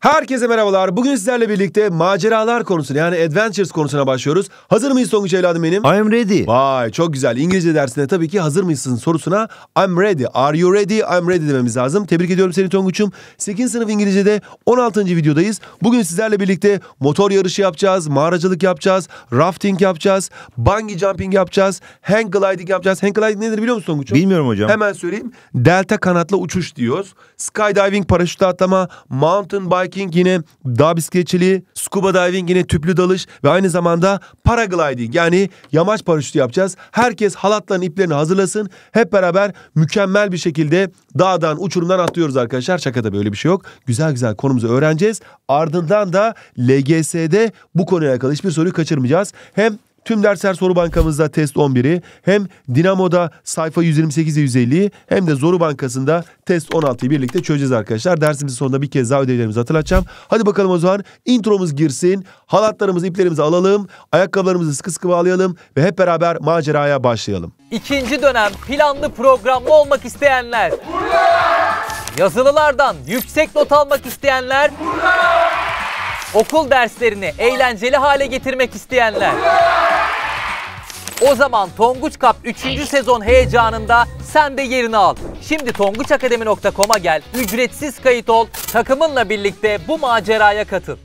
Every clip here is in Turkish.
Herkese merhabalar. Bugün sizlerle birlikte maceralar konusuna yani adventures konusuna başlıyoruz. Hazır mıyız Tonguç evladım benim? I'm ready. Vay çok güzel. İngilizce dersinde tabii ki hazır mısın sorusuna I'm ready. Are you ready? I'm ready dememiz lazım. Tebrik ediyorum seni Tonguç'um. 8. sınıf İngilizce'de 16. videodayız. Bugün sizlerle birlikte motor yarışı yapacağız, mağaracılık yapacağız, rafting yapacağız, bungee jumping yapacağız, hang gliding yapacağız. Hang gliding nedir biliyor musun Tonguç'um? Bilmiyorum hocam. Hemen söyleyeyim. Delta kanatlı uçuş diyoruz. Skydiving, paraşütle atlama, mountain bike hiking yine dağ bisikletçiliği, scuba diving yine tüplü dalış ve aynı zamanda paragliding yani yamaç paraşütü yapacağız. Herkes halatların iplerini hazırlasın. Hep beraber mükemmel bir şekilde dağdan uçurumdan atlıyoruz arkadaşlar. Şaka böyle bir şey yok. Güzel güzel konumuzu öğreneceğiz. Ardından da LGS'de bu konuya alakalı hiçbir soruyu kaçırmayacağız. Hem Tüm dersler soru bankamızda test 11'i hem Dinamo'da sayfa 128 150'yi hem de Zoru Bankası'nda test 16'yı birlikte çözeceğiz arkadaşlar. Dersimizin sonunda bir kez daha ödevlerimizi hatırlatacağım. Hadi bakalım o zaman intromuz girsin. Halatlarımızı, iplerimizi alalım. Ayakkabılarımızı sıkı sıkı bağlayalım ve hep beraber maceraya başlayalım. İkinci dönem planlı programlı olmak isteyenler. Burada! Yazılılardan yüksek not almak isteyenler. Burada! Okul derslerini eğlenceli hale getirmek isteyenler. Burada! O zaman Tonguç Cup 3. sezon heyecanında sen de yerini al. Şimdi tonguçakademi.com'a gel, ücretsiz kayıt ol, takımınla birlikte bu maceraya katıl.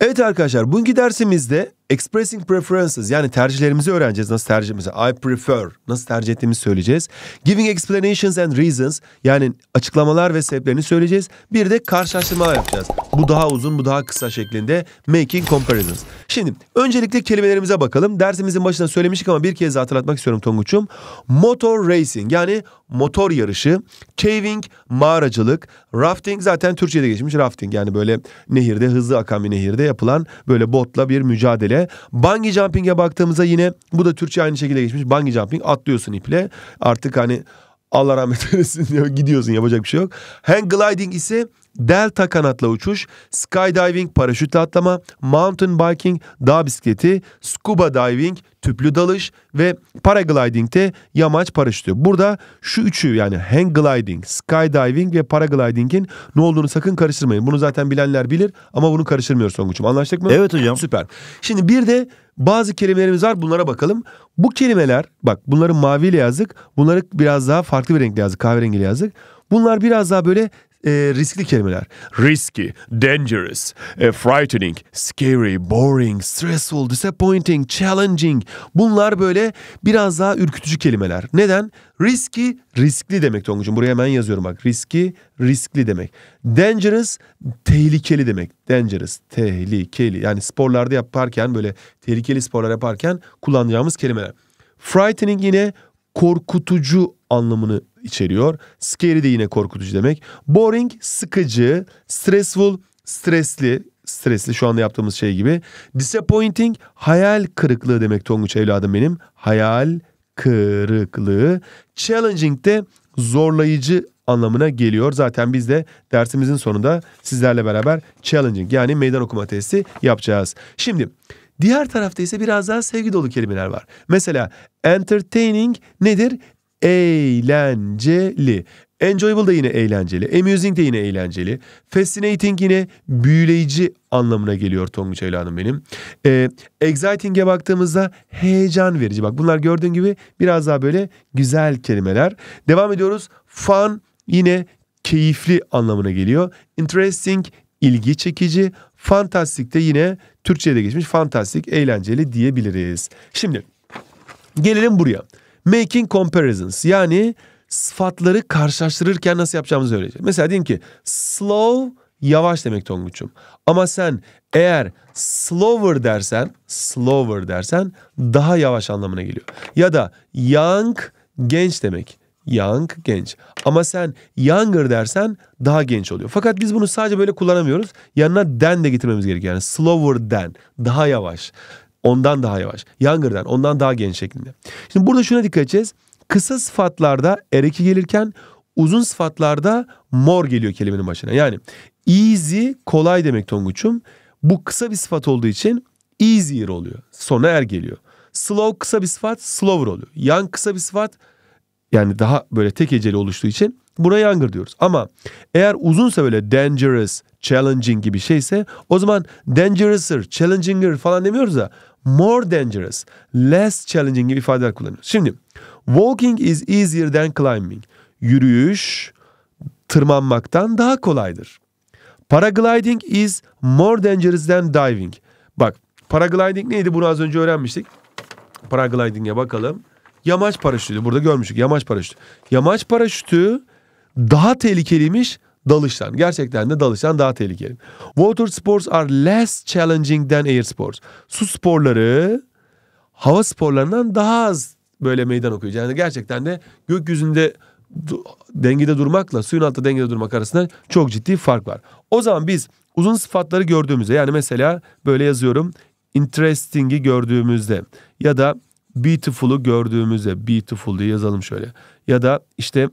Evet arkadaşlar bugünkü dersimizde Expressing preferences yani tercihlerimizi öğreneceğiz. Nasıl tercih mesela I prefer nasıl tercih ettiğimizi söyleyeceğiz. Giving explanations and reasons yani açıklamalar ve sebeplerini söyleyeceğiz. Bir de karşılaştırma yapacağız. Bu daha uzun bu daha kısa şeklinde making comparisons. Şimdi öncelikle kelimelerimize bakalım. Dersimizin başında söylemiştik ama bir kez hatırlatmak istiyorum Tonguç'um. Motor racing yani motor yarışı. Caving mağaracılık. Rafting zaten Türkçe'de geçmiş rafting yani böyle nehirde hızlı akan bir nehirde yapılan böyle botla bir mücadele öyle. Bungee jumping'e baktığımızda yine bu da Türkçe aynı şekilde geçmiş. Bungee jumping atlıyorsun iple. Artık hani Allah rahmet eylesin diyor gidiyorsun yapacak bir şey yok. Hang gliding ise delta kanatla uçuş, skydiving paraşütle atlama, mountain biking dağ bisikleti, scuba diving tüplü dalış ve paragliding'de yamaç paraşütü. Burada şu üçü yani hang gliding, skydiving ve paragliding'in ne olduğunu sakın karıştırmayın. Bunu zaten bilenler bilir ama bunu karıştırmıyoruz Songuç'um. Anlaştık mı? Evet hocam. Süper. Şimdi bir de bazı kelimelerimiz var bunlara bakalım. Bu kelimeler bak bunları maviyle yazdık. Bunları biraz daha farklı bir renkle yazdık kahverengiyle yazdık. Bunlar biraz daha böyle e, riskli kelimeler. Risky, dangerous, e, frightening, scary, boring, stressful, disappointing, challenging. Bunlar böyle biraz daha ürkütücü kelimeler. Neden? Risky, riskli demek Tonguç'um. Buraya hemen yazıyorum bak. Risky, riskli demek. Dangerous, tehlikeli demek. Dangerous, tehlikeli. Yani sporlarda yaparken böyle tehlikeli sporlar yaparken kullanacağımız kelimeler. Frightening yine korkutucu anlamını içeriyor. Scary de yine korkutucu demek. Boring, sıkıcı, stressful, stresli, stresli şu anda yaptığımız şey gibi. Disappointing, hayal kırıklığı demek Tonguç evladım benim. Hayal kırıklığı. Challenging de zorlayıcı anlamına geliyor. Zaten biz de dersimizin sonunda sizlerle beraber challenging yani meydan okuma testi yapacağız. Şimdi Diğer tarafta ise biraz daha sevgi dolu kelimeler var. Mesela entertaining nedir? eğlenceli. Enjoyable da yine eğlenceli. Amusing de yine eğlenceli. Fascinating yine büyüleyici anlamına geliyor Tonguç Hanım benim. Ee, exciting'e baktığımızda heyecan verici. Bak bunlar gördüğün gibi biraz daha böyle güzel kelimeler. Devam ediyoruz. Fun yine keyifli anlamına geliyor. Interesting ilgi çekici. Fantastik de yine Türkçe'ye de geçmiş. Fantastik, eğlenceli diyebiliriz. Şimdi gelelim buraya. Making comparisons yani sıfatları karşılaştırırken nasıl yapacağımızı öğreneceğiz. Mesela diyelim ki slow yavaş demek Tonguç'um. Ama sen eğer slower dersen, slower dersen daha yavaş anlamına geliyor. Ya da young genç demek. Young genç. Ama sen younger dersen daha genç oluyor. Fakat biz bunu sadece böyle kullanamıyoruz. Yanına den de getirmemiz gerekiyor. Yani slower den daha yavaş ondan daha yavaş. Younger ondan daha genç şeklinde. Şimdi burada şuna dikkat edeceğiz. Kısa sıfatlarda ereki gelirken uzun sıfatlarda more geliyor kelimenin başına. Yani easy kolay demek Tonguç'um. Bu kısa bir sıfat olduğu için easier oluyor. Sona er geliyor. Slow kısa bir sıfat slower oluyor. Young kısa bir sıfat yani daha böyle tek heceli oluştuğu için Buna younger diyoruz. Ama eğer uzunsa böyle dangerous, challenging gibi şeyse o zaman dangerouser, challenginger falan demiyoruz da more dangerous, less challenging gibi ifadeler kullanıyoruz. Şimdi walking is easier than climbing. Yürüyüş tırmanmaktan daha kolaydır. Paragliding is more dangerous than diving. Bak paragliding neydi bunu az önce öğrenmiştik. Paragliding'e bakalım. Yamaç paraşütü burada görmüştük yamaç paraşütü. Yamaç paraşütü daha tehlikeliymiş dalıştan. Gerçekten de dalıştan daha tehlikeli. Water sports are less challenging than air sports. Su sporları hava sporlarından daha az böyle meydan okuyor. Yani gerçekten de gökyüzünde dengede durmakla suyun altında dengede durmak arasında çok ciddi fark var. O zaman biz uzun sıfatları gördüğümüzde yani mesela böyle yazıyorum interesting'i gördüğümüzde ya da beautiful'u gördüğümüzde beautiful diye yazalım şöyle ya da işte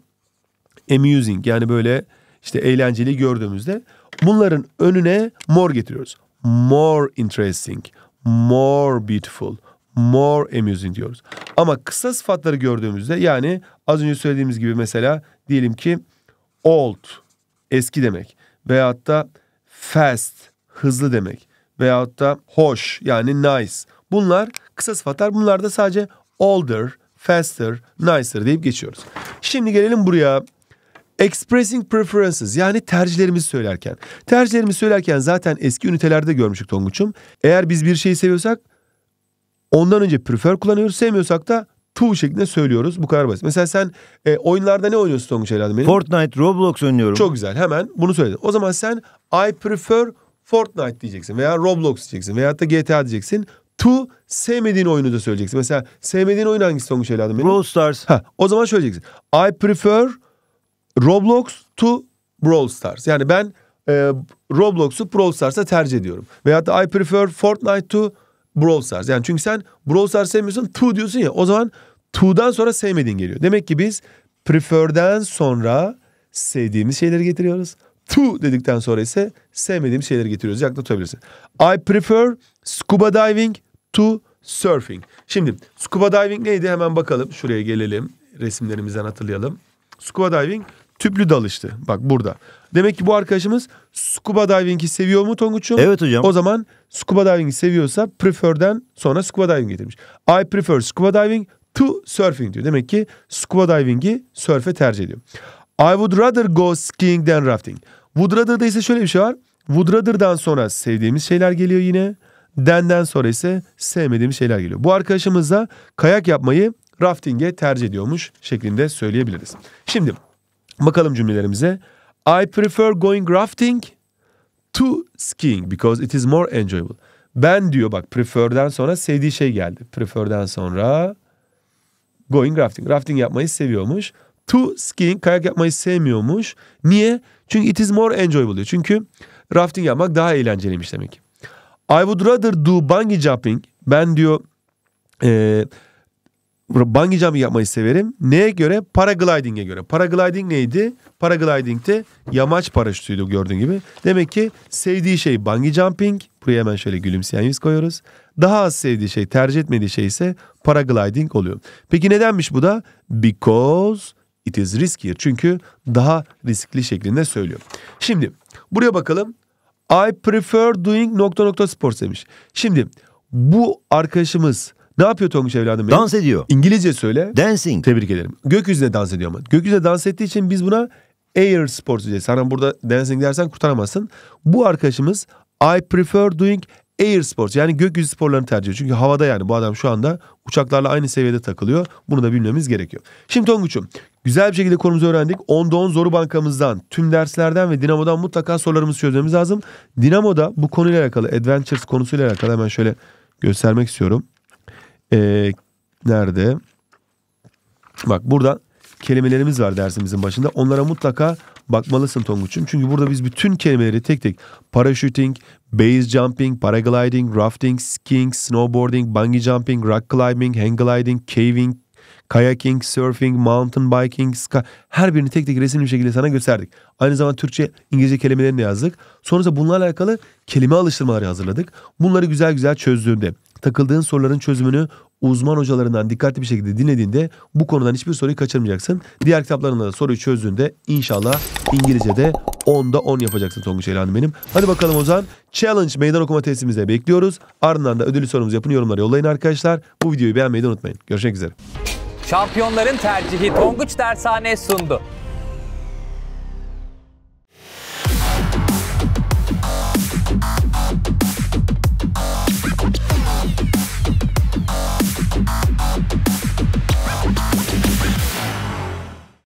amusing yani böyle işte eğlenceli gördüğümüzde bunların önüne more getiriyoruz. More interesting, more beautiful, more amusing diyoruz. Ama kısa sıfatları gördüğümüzde yani az önce söylediğimiz gibi mesela diyelim ki old eski demek veyahut da fast hızlı demek veyahut da hoş yani nice. Bunlar kısa sıfatlar. Bunlar da sadece older, faster, nicer deyip geçiyoruz. Şimdi gelelim buraya. Expressing preferences yani tercihlerimizi söylerken. Tercihlerimizi söylerken zaten eski ünitelerde görmüştük Tonguç'um. Eğer biz bir şeyi seviyorsak ondan önce prefer kullanıyoruz. Sevmiyorsak da to şeklinde söylüyoruz. Bu kadar basit. Mesela sen e, oyunlarda ne oynuyorsun Tonguç evladım benim? Fortnite, Roblox oynuyorum. Çok güzel. Hemen bunu söyledin. O zaman sen I prefer Fortnite diyeceksin veya Roblox diyeceksin veya da GTA diyeceksin. To sevmediğin oyunu da söyleyeceksin. Mesela sevmediğin oyun hangisi Tonguç evladım benim? Brawl Stars. Ha, o zaman söyleyeceksin. I prefer Roblox to Brawl Stars. Yani ben e, Roblox'u Brawl Stars'a tercih ediyorum. Veyahut da I prefer Fortnite to Brawl Stars. Yani çünkü sen Brawl Stars sevmiyorsun to diyorsun ya. O zaman to'dan sonra sevmediğin geliyor. Demek ki biz prefer'den sonra sevdiğimiz şeyleri getiriyoruz. To dedikten sonra ise sevmediğim şeyleri getiriyoruz. Yaklatabilirsin. I prefer scuba diving to surfing. Şimdi scuba diving neydi? Hemen bakalım. Şuraya gelelim. Resimlerimizden hatırlayalım. Scuba diving tüplü dalıştı. Bak burada. Demek ki bu arkadaşımız scuba diving'i seviyor mu Tonguç'um? Evet hocam. O zaman scuba diving'i seviyorsa prefer'den sonra scuba diving getirmiş. I prefer scuba diving to surfing diyor. Demek ki scuba diving'i surf'e tercih ediyor. I would rather go skiing than rafting. Would rather'da ise şöyle bir şey var. Would rather'dan sonra sevdiğimiz şeyler geliyor yine. Then'den sonra ise sevmediğimiz şeyler geliyor. Bu arkadaşımız da kayak yapmayı rafting'e tercih ediyormuş şeklinde söyleyebiliriz. Şimdi Bakalım cümlelerimize. I prefer going rafting to skiing because it is more enjoyable. Ben diyor bak prefer'den sonra sevdiği şey geldi. Prefer'den sonra going rafting. Rafting yapmayı seviyormuş. To skiing kayak yapmayı sevmiyormuş. Niye? Çünkü it is more enjoyable diyor. Çünkü rafting yapmak daha eğlenceliymiş demek. I would rather do bungee jumping. Ben diyor e, bungee jumping yapmayı severim. Neye göre? Paragliding'e göre. Paragliding neydi? Paragliding'de yamaç paraşütüydü gördüğün gibi. Demek ki sevdiği şey bungee jumping. Buraya hemen şöyle gülümseyen yüz koyuyoruz. Daha az sevdiği şey, tercih etmediği şey ise paragliding oluyor. Peki nedenmiş bu da? Because it is riskier. Çünkü daha riskli şeklinde söylüyor. Şimdi buraya bakalım. I prefer doing nokta nokta sports demiş. Şimdi bu arkadaşımız ne yapıyor Tonguç evladım benim? Dans ediyor. İngilizce söyle. Dancing. Tebrik ederim. Gökyüzüne dans ediyor ama. Gökyüzüne dans ettiği için biz buna air sports diyeceğiz. Hani burada dancing dersen kurtaramazsın. Bu arkadaşımız I prefer doing air sports yani gökyüzü sporlarını tercih ediyor. Çünkü havada yani bu adam şu anda uçaklarla aynı seviyede takılıyor. Bunu da bilmemiz gerekiyor. Şimdi Tonguç'um güzel bir şekilde konumuzu öğrendik. Onda 10 zoru bankamızdan, tüm derslerden ve Dinamo'dan mutlaka sorularımızı çözmemiz lazım. Dinamo'da bu konuyla alakalı, Adventures konusuyla alakalı hemen şöyle göstermek istiyorum e, nerede? Bak burada kelimelerimiz var dersimizin başında. Onlara mutlaka bakmalısın Tonguç'um. Çünkü burada biz bütün kelimeleri tek tek parachuting, base jumping, paragliding, rafting, skiing, snowboarding, bungee jumping, rock climbing, hang gliding, caving, kayaking, surfing, mountain biking, sky her birini tek tek resimli bir şekilde sana gösterdik. Aynı zamanda Türkçe, İngilizce kelimelerini de yazdık. Sonrasında bunlarla alakalı kelime alıştırmaları hazırladık. Bunları güzel güzel çözdüğünde takıldığın soruların çözümünü uzman hocalarından dikkatli bir şekilde dinlediğinde bu konudan hiçbir soruyu kaçırmayacaksın. Diğer kitaplarında da soruyu çözdüğünde inşallah İngilizce'de 10'da 10 yapacaksın Tonguç Elhan'ım benim. Hadi bakalım Ozan. Challenge meydan okuma testimizde bekliyoruz. Ardından da ödülü sorumuzu yapın yorumlara yollayın arkadaşlar. Bu videoyu beğenmeyi de unutmayın. Görüşmek üzere. Şampiyonların tercihi Tonguç Dershane sundu.